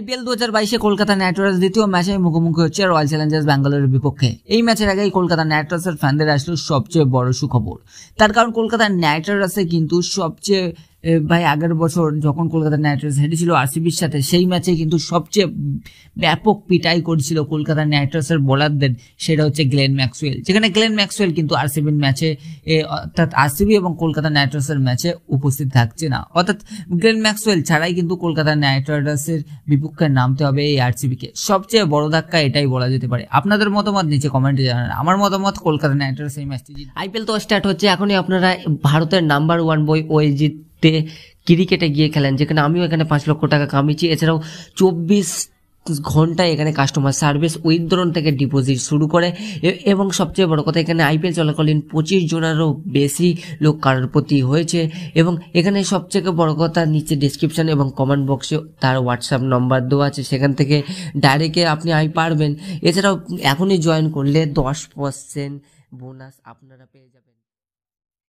IPL e দু হাজার বাইশে কলকাতা নাইট রাইডার্স দ্বিতীয় ম্যাচে মুখোমুখি হচ্ছে রয়্যাল চ্যালেঞ্জার্স ব্যাঙ্গালোরের বিপক্ষে এই ম্যাচের আগেই কলকাতা নাইট রাইডার্সের ফ্যানদের আসলো সবচেয়ে বড় সুখবর তার কারণ কলকাতা নাইট রাইডার্সে কিন্তু সবচেয়ে ভাই আগের বছর যখন কলকাতা নাইট রাইডার্স হেরেছিল আরসিবির সাথে সেই ম্যাচে কিন্তু সবচেয়ে ব্যাপক পিটাই করেছিল কলকাতা নাইট রাইডার্সের বোলারদের সেটা হচ্ছে গ্লেন ম্যাক্সওয়েল যেখানে গ্লেন ম্যাক্সওয়েল কিন্তু আরসিবির ম্যাচে অর্থাৎ আরসিবি এবং কলকাতা নাইট রাইডার্সের ম্যাচে উপস্থিত থাকছে না অর্থাৎ গ্লেন ম্যাক্সওয়েল ছাড়াই কিন্তু কলকাতা নাইট রাইডার্সের বিপক্ষে নামতে হবে এই আরসিবিকে সবচেয়ে বড় ধাক্কা এটাই বলা যেতে পারে আপনাদের মতামত নিচে কমেন্টে জানান আমার মতামত কলকাতা নাইট রাইডার্স এই ম্যাচটি আইপিএল তো স্টার্ট হচ্ছে এখনই আপনারা ভারতের নাম্বার ওয়ান বই ওয়েজিৎ তে ক্রিকেটে গিয়ে খেলেন যেখানে আমিও এখানে পাঁচ লক্ষ টাকা কামিয়েছি এছাড়াও চব্বিশ ঘন্টায় এখানে কাস্টমার সার্ভিস উইথড্রন থেকে ডিপোজিট শুরু করে এবং সবচেয়ে বড় কথা এখানে আইপিএল চলাকালীন পঁচিশ জনেরও বেশি লোক কারোর প্রতি হয়েছে এবং এখানে সবথেকে বড় কথা নিচে ডিসক্রিপশান এবং কমেন্ট বক্সে তার হোয়াটসঅ্যাপ নম্বর দেওয়া আছে সেখান থেকে ডাইরেক্টে আপনি আই পারবেন এছাড়াও এখনই জয়েন করলে দশ পার্সেন্ট বোনাস আপনারা পেয়ে যাবেন